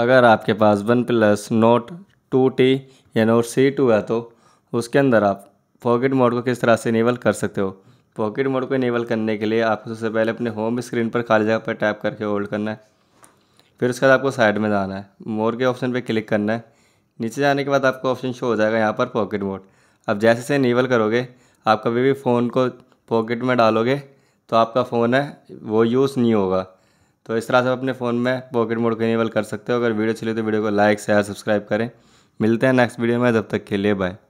अगर आपके पास OnePlus note two T या नोट सी टू है तो उसके अंदर आप पॉकेट मोड को किस तरह से इनेबल कर सकते हो पॉकेट मोड को इनेबल करने के लिए आपको सबसे पहले अपने होम स्क्रीन पर खाली जगह पर टैप करके होल्ड करना है फिर उसके बाद आपको साइड में जाना है मोर के ऑप्शन पर क्लिक करना है नीचे जाने के बाद आपको ऑप्शन शो हो जाएगा यहाँ पर पॉकेट मोड अब जैसे से इनेबल करोगे आप कभी भी फ़ोन को पॉकेट में डालोगे तो आपका फ़ोन है वो यूज़ नहीं होगा तो इस तरह से आप अपने फ़ोन में पॉकेट मोड को इनेबल कर सकते हो अगर वीडियो चले तो वीडियो को लाइक शेयर सब्सक्राइब करें मिलते हैं नेक्स्ट वीडियो में तब तक के लिए बाय